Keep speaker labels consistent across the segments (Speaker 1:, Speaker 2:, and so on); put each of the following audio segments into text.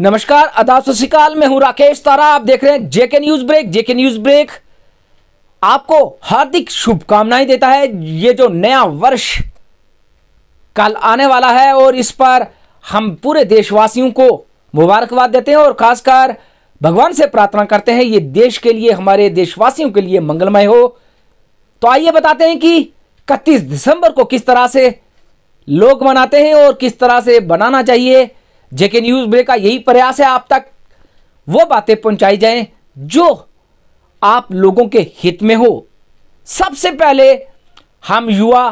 Speaker 1: नमस्कार आदाब सत मैं हूं राकेश तारा आप देख रहे हैं JK news break JK news break आपको हार्दिक शुभकामनाएं देता है ये जो नया वर्ष कल आने वाला है और इस पर हम पूरे देशवासियों को मुबारकबाद देते हैं और खासकर भगवान से प्रार्थना करते हैं ये देश के लिए हमारे देशवासियों के लिए मंगलमय हो तो आइए बताते हैं कि इकतीस दिसंबर को किस तरह से लोग मनाते हैं और किस तरह से बनाना चाहिए जेके न्यूज ब्रेक का यही प्रयास है आप तक वो बातें पहुंचाई जाएं जो आप लोगों के हित में हो सबसे पहले हम युवा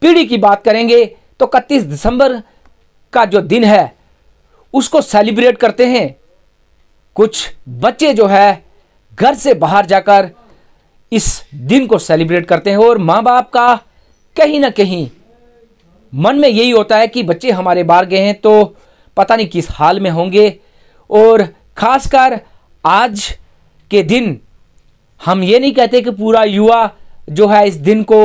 Speaker 1: पीढ़ी की बात करेंगे तो इकतीस दिसंबर का जो दिन है उसको सेलिब्रेट करते हैं कुछ बच्चे जो है घर से बाहर जाकर इस दिन को सेलिब्रेट करते हैं और माँ बाप का कहीं ना कहीं मन में यही होता है कि बच्चे हमारे बाहर गए हैं तो पता नहीं किस हाल में होंगे और ख़ासकर आज के दिन हम ये नहीं कहते कि पूरा युवा जो है इस दिन को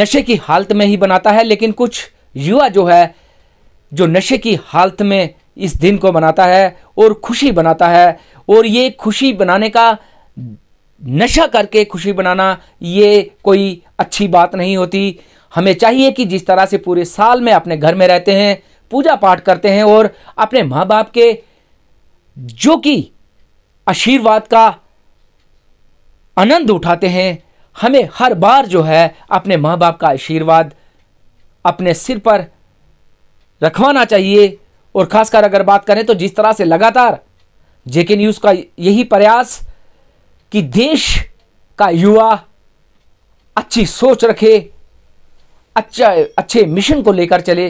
Speaker 1: नशे की हालत में ही बनाता है लेकिन कुछ युवा जो है जो नशे की हालत में इस दिन को बनाता है और खुशी बनाता है और ये खुशी बनाने का नशा करके खुशी बनाना ये कोई अच्छी बात नहीं होती हमें चाहिए कि जिस तरह से पूरे साल में अपने घर में रहते हैं पूजा पाठ करते हैं और अपने माँ बाप के जो कि आशीर्वाद का आनंद उठाते हैं हमें हर बार जो है अपने माँ बाप का आशीर्वाद अपने सिर पर रखवाना चाहिए और खासकर अगर बात करें तो जिस तरह से लगातार जेके न्यूज़ का यही प्रयास कि देश का युवा अच्छी सोच रखे अच्छा अच्छे मिशन को लेकर चले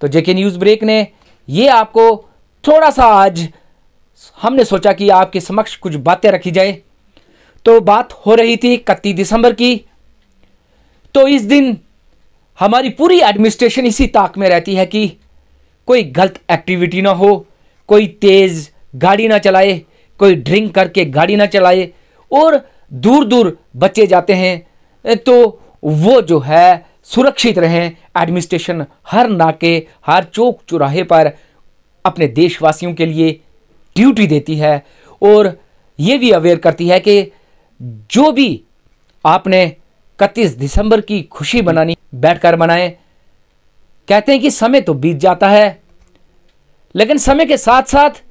Speaker 1: तो जेके न्यूज़ ब्रेक ने ये आपको थोड़ा सा आज हमने सोचा कि आपके समक्ष कुछ बातें रखी जाए तो बात हो रही थी इकतीस दिसंबर की तो इस दिन हमारी पूरी एडमिनिस्ट्रेशन इसी ताक में रहती है कि कोई गलत एक्टिविटी ना हो कोई तेज़ गाड़ी ना चलाए कोई ड्रिंक करके गाड़ी ना चलाए और दूर दूर बच्चे जाते हैं तो वो जो है सुरक्षित रहें एडमिनिस्ट्रेशन हर नाके हर चौक चौराहे पर अपने देशवासियों के लिए ड्यूटी देती है और ये भी अवेयर करती है कि जो भी आपने इकतीस दिसंबर की खुशी बनानी बैठकर मनाएं कहते हैं कि समय तो बीत जाता है लेकिन समय के साथ साथ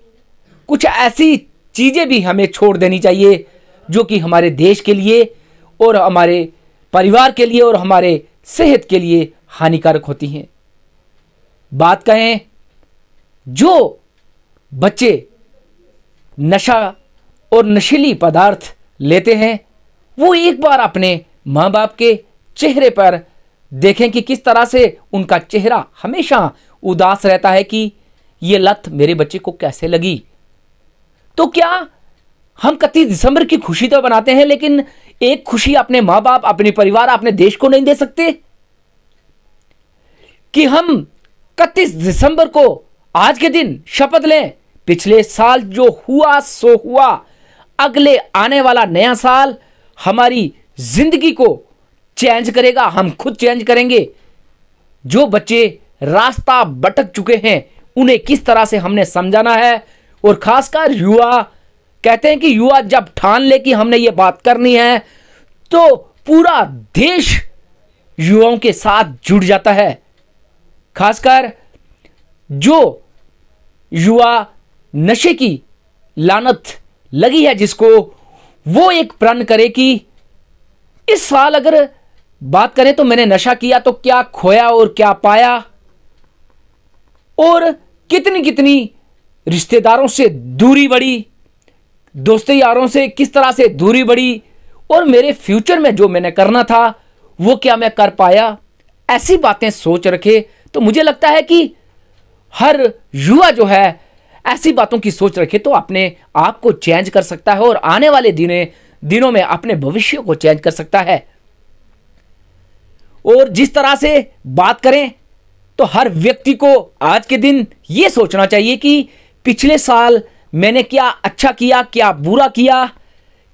Speaker 1: कुछ ऐसी चीज़ें भी हमें छोड़ देनी चाहिए जो कि हमारे देश के लिए और हमारे परिवार के लिए और हमारे सेहत के लिए हानिकारक होती हैं बात कहें जो बच्चे नशा और नशीली पदार्थ लेते हैं वो एक बार अपने माँ बाप के चेहरे पर देखें कि किस तरह से उनका चेहरा हमेशा उदास रहता है कि ये लत मेरे बच्चे को कैसे लगी तो क्या हम इकतीस दिसंबर की खुशी तो बनाते हैं लेकिन एक खुशी अपने मां बाप अपने परिवार अपने देश को नहीं दे सकते कि हम इकतीस दिसंबर को आज के दिन शपथ लें पिछले साल जो हुआ सो हुआ अगले आने वाला नया साल हमारी जिंदगी को चेंज करेगा हम खुद चेंज करेंगे जो बच्चे रास्ता भटक चुके हैं उन्हें किस तरह से हमने समझाना है और खासकर युवा कहते हैं कि युवा जब ठान ले कि हमने ये बात करनी है तो पूरा देश युवाओं के साथ जुड़ जाता है खासकर जो युवा नशे की लानत लगी है जिसको वो एक प्रण करे कि इस साल अगर बात करें तो मैंने नशा किया तो क्या खोया और क्या पाया और कितनी कितनी रिश्तेदारों से दूरी बढ़ी दोस्तों यारों से किस तरह से दूरी बढ़ी और मेरे फ्यूचर में जो मैंने करना था वो क्या मैं कर पाया ऐसी बातें सोच रखे तो मुझे लगता है कि हर युवा जो है ऐसी बातों की सोच रखे तो अपने आप को चेंज कर सकता है और आने वाले दिने दिनों में अपने भविष्य को चेंज कर सकता है और जिस तरह से बात करें तो हर व्यक्ति को आज के दिन ये सोचना चाहिए कि पिछले साल मैंने क्या अच्छा किया क्या बुरा किया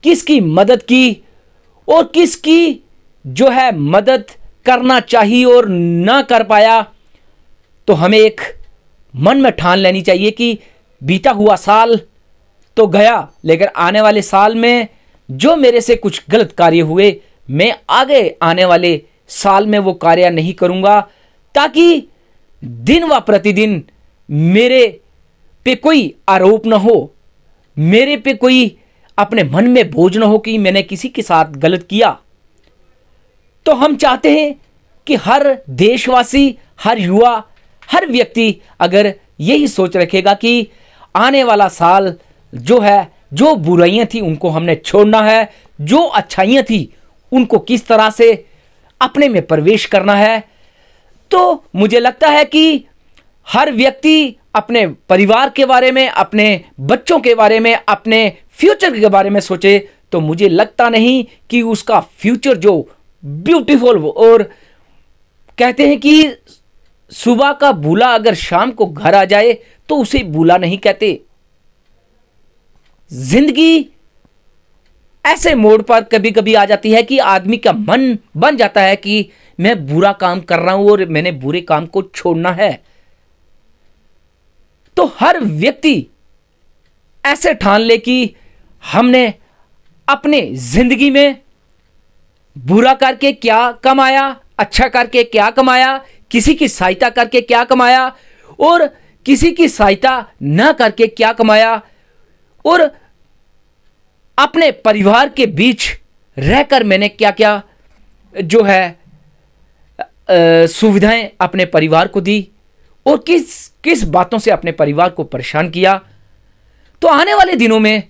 Speaker 1: किसकी मदद की और किसकी जो है मदद करना चाहिए और ना कर पाया तो हमें एक मन में ठान लेनी चाहिए कि बीता हुआ साल तो गया लेकिन आने वाले साल में जो मेरे से कुछ गलत कार्य हुए मैं आगे आने वाले साल में वो कार्य नहीं करूँगा ताकि दिन व प्रतिदिन मेरे पे कोई आरोप ना हो मेरे पे कोई अपने मन में बोझ ना हो कि मैंने किसी के साथ गलत किया तो हम चाहते हैं कि हर देशवासी हर युवा हर व्यक्ति अगर यही सोच रखेगा कि आने वाला साल जो है जो बुराइयां थी उनको हमने छोड़ना है जो अच्छाइयां थी उनको किस तरह से अपने में प्रवेश करना है तो मुझे लगता है कि हर व्यक्ति अपने परिवार के बारे में अपने बच्चों के बारे में अपने फ्यूचर के बारे में सोचे तो मुझे लगता नहीं कि उसका फ्यूचर जो ब्यूटीफुल और कहते हैं कि सुबह का भूला अगर शाम को घर आ जाए तो उसे भूला नहीं कहते जिंदगी ऐसे मोड़ पर कभी कभी आ जाती है कि आदमी का मन बन जाता है कि मैं बुरा काम कर रहा हूं और मैंने बुरे काम को छोड़ना है तो हर व्यक्ति ऐसे ठान ले कि हमने अपने जिंदगी में बुरा करके क्या कमाया अच्छा करके क्या कमाया किसी की सहायता करके क्या कमाया और किसी की सहायता ना करके क्या कमाया और अपने परिवार के बीच रहकर मैंने क्या क्या जो है सुविधाएं अपने परिवार को दी और किस किस बातों से अपने परिवार को परेशान किया तो आने वाले दिनों में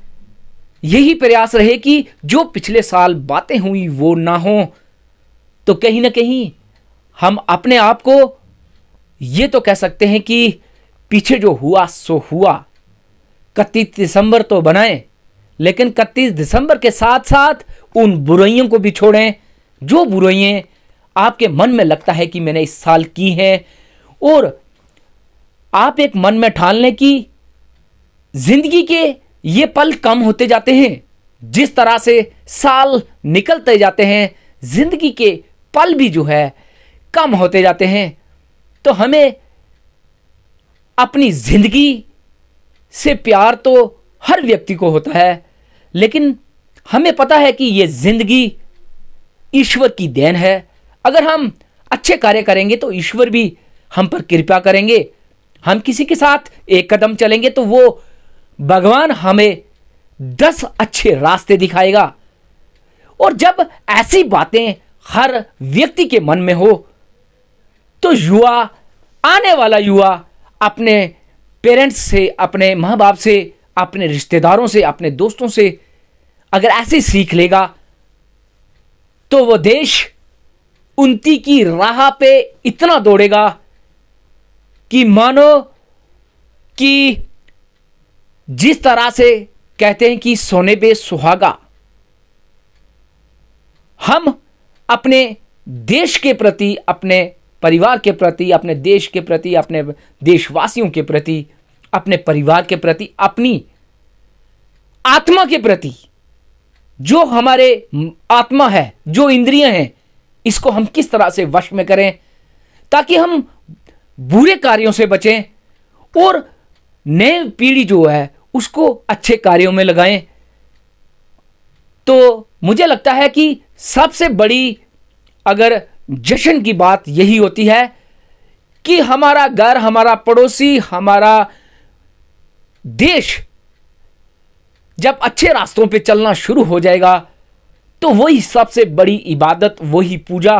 Speaker 1: यही प्रयास रहे कि जो पिछले साल बातें हुई वो ना हो तो कहीं ना कहीं हम अपने आप को ये तो कह सकते हैं कि पीछे जो हुआ सो हुआ इकतीस दिसंबर तो बनाए लेकिन इकतीस दिसंबर के साथ साथ उन बुराइयों को भी छोड़ें जो बुराइयाँ आपके मन में लगता है कि मैंने इस साल की हैं और आप एक मन में ठान लें कि जिंदगी के ये पल कम होते जाते हैं जिस तरह से साल निकलते जाते हैं जिंदगी के पल भी जो है कम होते जाते हैं तो हमें अपनी जिंदगी से प्यार तो हर व्यक्ति को होता है लेकिन हमें पता है कि ये जिंदगी ईश्वर की देन है अगर हम अच्छे कार्य करेंगे तो ईश्वर भी हम पर कृपा करेंगे हम किसी के साथ एक कदम चलेंगे तो वो भगवान हमें दस अच्छे रास्ते दिखाएगा और जब ऐसी बातें हर व्यक्ति के मन में हो तो युवा आने वाला युवा अपने पेरेंट्स से अपने माँ बाप से अपने रिश्तेदारों से अपने दोस्तों से अगर ऐसे सीख लेगा तो वो देश उन्नति की राह पे इतना दौड़ेगा कि मानो कि जिस तरह से कहते हैं कि सोने पे सुहागा हम अपने देश के प्रति अपने परिवार के प्रति अपने देश के प्रति अपने देशवासियों के प्रति अपने परिवार के प्रति अपनी आत्मा के प्रति जो हमारे आत्मा है जो इंद्रियां हैं इसको हम किस तरह से वश में करें ताकि हम बुरे कार्यों से बचें और नए पीढ़ी जो है उसको अच्छे कार्यों में लगाएं तो मुझे लगता है कि सबसे बड़ी अगर जश्न की बात यही होती है कि हमारा घर हमारा पड़ोसी हमारा देश जब अच्छे रास्तों पे चलना शुरू हो जाएगा तो वही सबसे बड़ी इबादत वही पूजा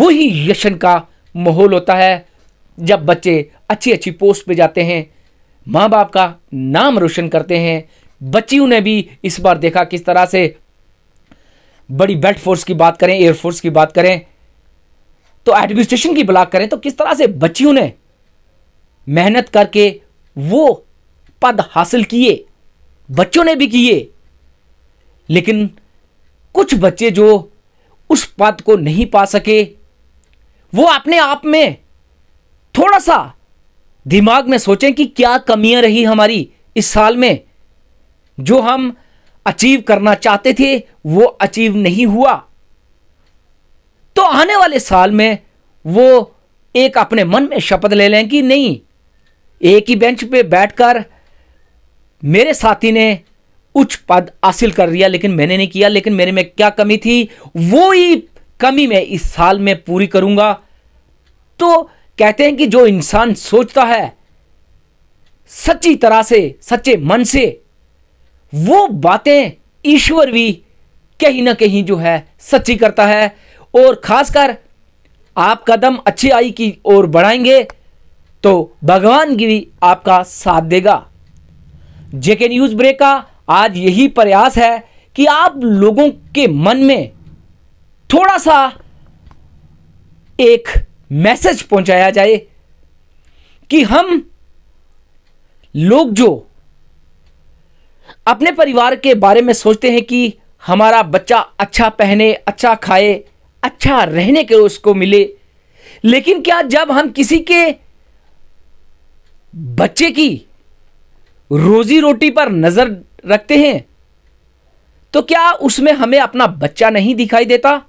Speaker 1: वही यशन का माहौल होता है जब बच्चे अच्छी अच्छी पोस्ट पे जाते हैं माँ बाप का नाम रोशन करते हैं बच्चियों ने भी इस बार देखा किस तरह से बड़ी बेल्ट फोर्स की बात करें एयरफोर्स की बात करें तो एडमिनिस्ट्रेशन की ब्लॉक करें तो किस तरह से बच्चियों ने मेहनत करके वो पद हासिल किए बच्चों ने भी किए लेकिन कुछ बच्चे जो उस पद को नहीं पा सके वो अपने आप में थोड़ा सा दिमाग में सोचें कि क्या कमियां रही हमारी इस साल में जो हम अचीव करना चाहते थे वो अचीव नहीं हुआ तो आने वाले साल में वो एक अपने मन में शपथ ले लें कि नहीं एक ही बेंच पे बैठकर मेरे साथी ने उच्च पद हासिल कर लिया लेकिन मैंने नहीं किया लेकिन मेरे में क्या कमी थी वो ही कमी मैं इस साल में पूरी करूंगा तो कहते हैं कि जो इंसान सोचता है सच्ची तरह से सच्चे मन से वो बातें ईश्वर भी कहीं ना कहीं जो है सच्ची करता है और खासकर आप कदम अच्छी आई की ओर बढ़ाएंगे तो भगवान की भी आपका साथ देगा जेके न्यूज़ ब्रेक का आज यही प्रयास है कि आप लोगों के मन में थोड़ा सा एक मैसेज पहुंचाया जाए कि हम लोग जो अपने परिवार के बारे में सोचते हैं कि हमारा बच्चा अच्छा पहने अच्छा खाए अच्छा रहने के उसको मिले लेकिन क्या जब हम किसी के बच्चे की रोजी रोटी पर नज़र रखते हैं तो क्या उसमें हमें अपना बच्चा नहीं दिखाई देता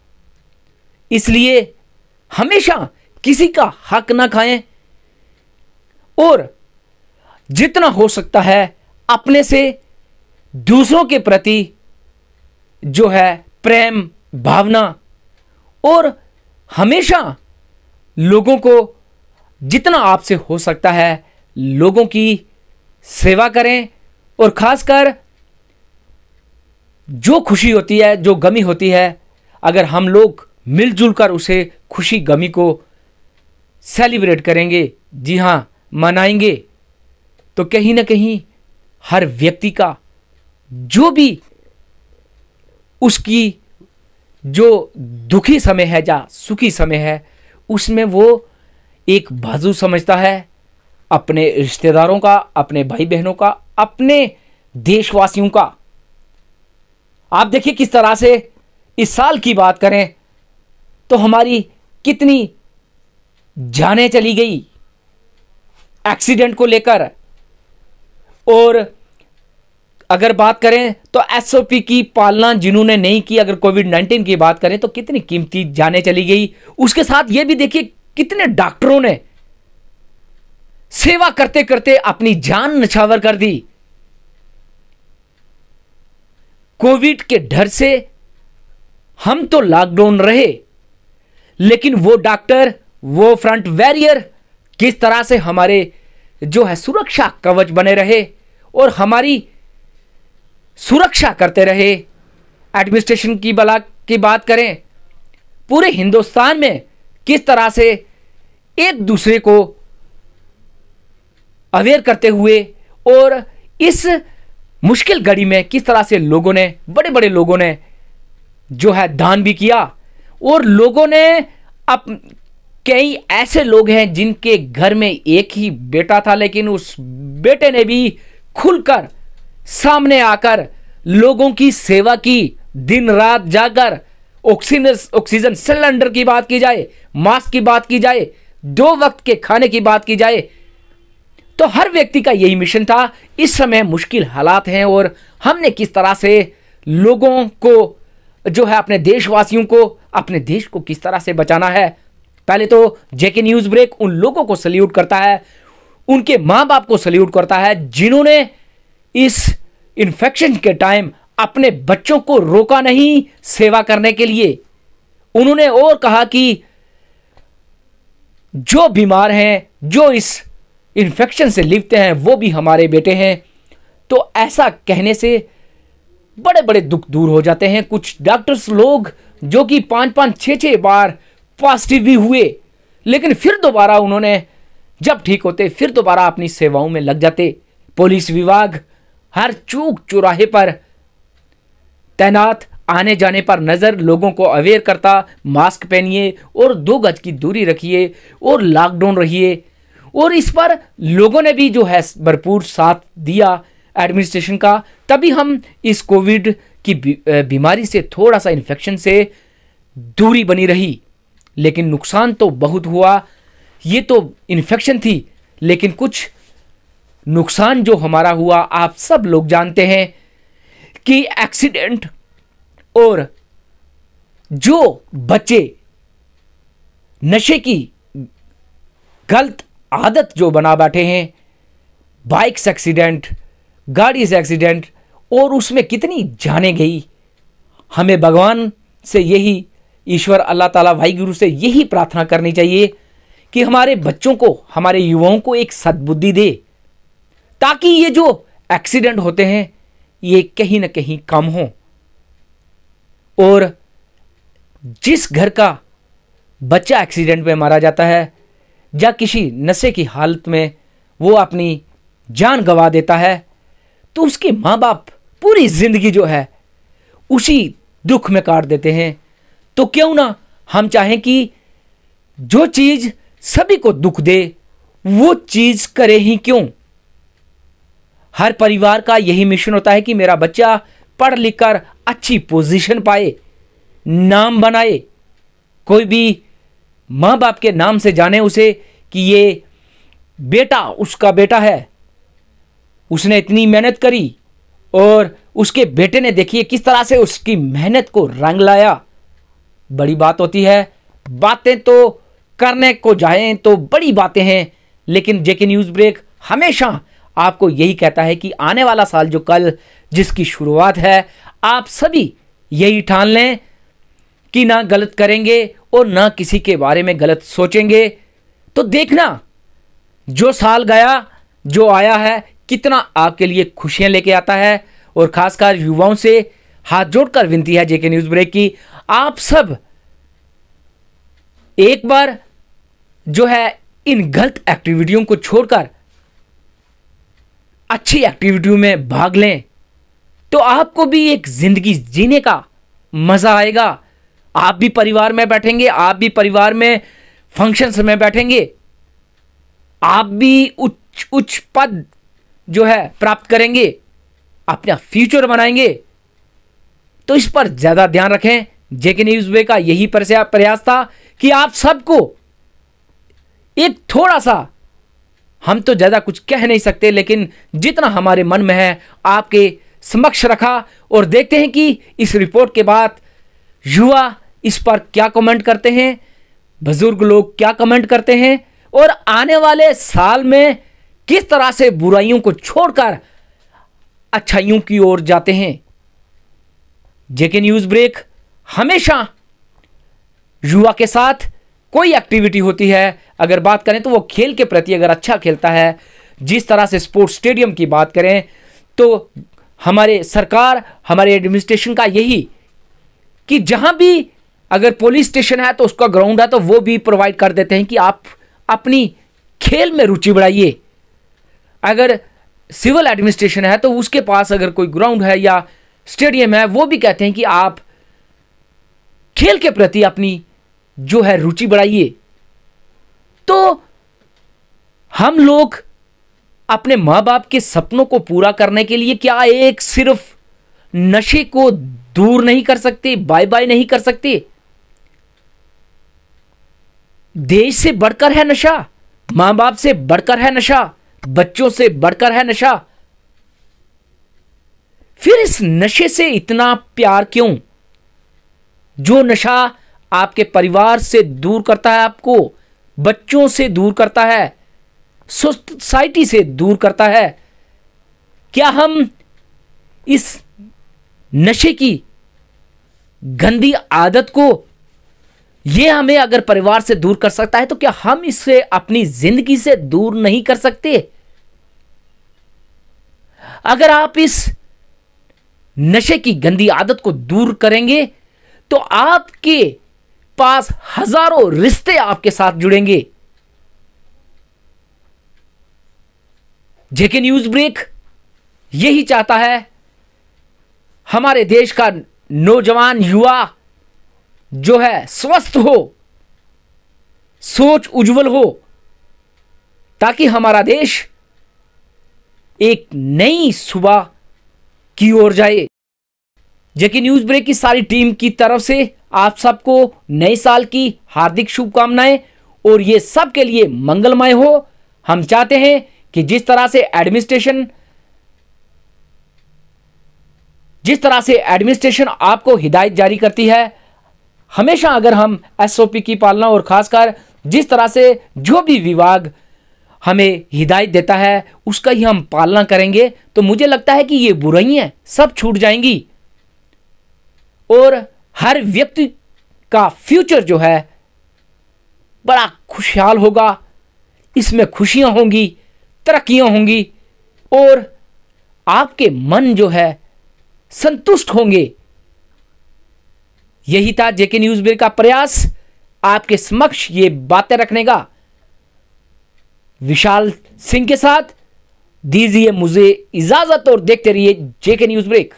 Speaker 1: इसलिए हमेशा किसी का हक ना खाएं और जितना हो सकता है अपने से दूसरों के प्रति जो है प्रेम भावना और हमेशा लोगों को जितना आपसे हो सकता है लोगों की सेवा करें और ख़ासकर जो खुशी होती है जो गमी होती है अगर हम लोग मिलजुल कर उसे खुशी गमी को सेलिब्रेट करेंगे जी हाँ मनाएंगे तो कहीं ना कहीं हर व्यक्ति का जो भी उसकी जो दुखी समय है या सुखी समय है उसमें वो एक बाजू समझता है अपने रिश्तेदारों का अपने भाई बहनों का अपने देशवासियों का आप देखिए किस तरह से इस साल की बात करें तो हमारी कितनी जाने चली गई एक्सीडेंट को लेकर और अगर बात करें तो एसओपी की पालना जिन्होंने नहीं की अगर कोविड नाइन्टीन की बात करें तो कितनी कीमती जाने चली गई उसके साथ यह भी देखिए कितने डॉक्टरों ने सेवा करते करते अपनी जान नछावर कर दी कोविड के डर से हम तो लॉकडाउन रहे लेकिन वो डॉक्टर वो फ्रंट वैरियर किस तरह से हमारे जो है सुरक्षा कवच बने रहे और हमारी सुरक्षा करते रहे एडमिनिस्ट्रेशन की बला की बात करें पूरे हिंदुस्तान में किस तरह से एक दूसरे को अवेयर करते हुए और इस मुश्किल घड़ी में किस तरह से लोगों ने बड़े बड़े लोगों ने जो है दान भी किया और लोगों ने अप कई ऐसे लोग हैं जिनके घर में एक ही बेटा था लेकिन उस बेटे ने भी खुलकर सामने आकर लोगों की सेवा की दिन रात जाकर ऑक्सीजन ऑक्सीजन सिलेंडर की बात की जाए मास्क की बात की जाए दो वक्त के खाने की बात की जाए तो हर व्यक्ति का यही मिशन था इस समय मुश्किल हालात हैं और हमने किस तरह से लोगों को जो है अपने देशवासियों को अपने देश को किस तरह से बचाना है पहले तो जेके न्यूज ब्रेक उन लोगों को सल्यूट करता है उनके मां बाप को सल्यूट करता है जिन्होंने इस इन्फेक्शन के टाइम अपने बच्चों को रोका नहीं सेवा करने के लिए उन्होंने और कहा कि जो बीमार हैं जो इस इंफेक्शन से लिपते हैं वो भी हमारे बेटे हैं तो ऐसा कहने से बड़े बड़े दुख दूर हो जाते हैं कुछ डॉक्टर्स लोग जो कि पांच पांच छह छह बार पॉजिटिव भी हुए लेकिन फिर दोबारा उन्होंने जब ठीक होते फिर दोबारा अपनी सेवाओं में लग जाते पुलिस विभाग हर चूक चौराहे पर तैनात आने जाने पर नज़र लोगों को अवेयर करता मास्क पहनिए और दो गज की दूरी रखिए और लॉकडाउन रहिए और इस पर लोगों ने भी जो है भरपूर साथ दिया एडमिनिस्ट्रेशन का तभी हम इस कोविड की बीमारी से थोड़ा सा इन्फेक्शन से दूरी बनी रही लेकिन नुकसान तो बहुत हुआ ये तो इन्फेक्शन थी लेकिन कुछ नुकसान जो हमारा हुआ आप सब लोग जानते हैं कि एक्सीडेंट और जो बच्चे नशे की गलत आदत जो बना बैठे हैं बाइक से एक्सीडेंट गाड़ी से एक्सीडेंट और उसमें कितनी जाने गई हमें भगवान से यही ईश्वर अल्लाह ताला भाई गुरु से यही प्रार्थना करनी चाहिए कि हमारे बच्चों को हमारे युवाओं को एक सद्बुद्धि दे ताकि ये जो एक्सीडेंट होते हैं ये कहीं ना कहीं कम हो और जिस घर का बच्चा एक्सीडेंट में मारा जाता है या किसी नशे की हालत में वो अपनी जान गंवा देता है तो उसके माँ बाप पूरी ज़िंदगी जो है उसी दुख में काट देते हैं तो क्यों ना हम चाहें कि जो चीज सभी को दुख दे वो चीज करे ही क्यों हर परिवार का यही मिशन होता है कि मेरा बच्चा पढ़ लिख कर अच्छी पोजीशन पाए नाम बनाए कोई भी मां बाप के नाम से जाने उसे कि ये बेटा उसका बेटा है उसने इतनी मेहनत करी और उसके बेटे ने देखिए किस तरह से उसकी मेहनत को रंग लाया बड़ी बात होती है बातें तो करने को जाएं तो बड़ी बातें हैं लेकिन जेके न्यूज़ ब्रेक हमेशा आपको यही कहता है कि आने वाला साल जो कल जिसकी शुरुआत है आप सभी यही ठान लें कि ना गलत करेंगे और ना किसी के बारे में गलत सोचेंगे तो देखना जो साल गया जो आया है कितना आपके लिए खुशियां लेके आता है और खासकर युवाओं से हाथ जोड़कर विनती है जेके न्यूज़ ब्रेक की आप सब एक बार जो है इन गलत एक्टिविटियों को छोड़कर अच्छी एक्टिविटियों में भाग लें तो आपको भी एक ज़िंदगी जीने का मज़ा आएगा आप भी परिवार में बैठेंगे आप भी परिवार में फंक्शंस में बैठेंगे आप भी उच्च उच्च पद जो है प्राप्त करेंगे अपना फ्यूचर बनाएंगे तो इस पर ज़्यादा ध्यान रखें जेके न्यूज वे का यही प्रयास था कि आप सबको एक थोड़ा सा हम तो ज़्यादा कुछ कह नहीं सकते लेकिन जितना हमारे मन में है आपके समक्ष रखा और देखते हैं कि इस रिपोर्ट के बाद युवा इस पर क्या कमेंट करते हैं बुजुर्ग लोग क्या कमेंट करते हैं और आने वाले साल में किस तरह से बुराइयों को छोड़कर अच्छाइयों की ओर जाते हैं जेके न्यूज़ ब्रेक हमेशा युवा के साथ कोई एक्टिविटी होती है अगर बात करें तो वो खेल के प्रति अगर अच्छा खेलता है जिस तरह से स्पोर्ट्स स्टेडियम की बात करें तो हमारे सरकार हमारे एडमिनिस्ट्रेशन का यही कि जहां भी अगर पुलिस स्टेशन है तो उसका ग्राउंड है तो वो भी प्रोवाइड कर देते हैं कि आप अपनी खेल में रुचि बढ़ाइए अगर सिविल एडमिनिस्ट्रेशन है तो उसके पास अगर कोई ग्राउंड है या स्टेडियम है वो भी कहते हैं कि आप खेल के प्रति अपनी जो है रुचि बढ़ाइए तो हम लोग अपने मां बाप के सपनों को पूरा करने के लिए क्या एक सिर्फ नशे को दूर नहीं कर सकते बाय बाय नहीं कर सकते देश से बढ़कर है नशा मां बाप से बढ़कर है नशा बच्चों से बढ़कर है नशा फिर इस नशे से इतना प्यार क्यों जो नशा आपके परिवार से दूर करता है आपको बच्चों से दूर करता है सोसाइटी से दूर करता है क्या हम इस नशे की गंदी आदत को ये हमें अगर परिवार से दूर कर सकता है तो क्या हम इससे अपनी जिंदगी से दूर नहीं कर सकते अगर आप इस नशे की गंदी आदत को दूर करेंगे तो आपके पास हजारों रिश्ते आपके साथ जुड़ेंगे जेके न्यूज ब्रेक यही चाहता है हमारे देश का नौजवान युवा जो है स्वस्थ हो सोच उज्जवल हो ताकि हमारा देश एक नई सुबह की ओर जाए जेके न्यूज ब्रेक की सारी टीम की तरफ से आप सबको नए साल की हार्दिक शुभकामनाएं और ये सब के लिए मंगलमय हो हम चाहते हैं कि जिस तरह से एडमिनिस्ट्रेशन जिस तरह से एडमिनिस्ट्रेशन आपको हिदायत जारी करती है हमेशा अगर हम एसओपी की पालना और खासकर जिस तरह से जो भी विभाग हमें हिदायत देता है उसका ही हम पालना करेंगे तो मुझे लगता है कि ये है सब छूट जाएंगी और हर व्यक्ति का फ्यूचर जो है बड़ा खुशहाल होगा इसमें खुशियां होंगी तरक्कियां होंगी और आपके मन जो है संतुष्ट होंगे यही था जेके न्यूज ब्रेक का प्रयास आपके समक्ष ये बातें रखने का विशाल सिंह के साथ दीजिए मुझे इजाजत और देखते रहिए जेके न्यूज ब्रेक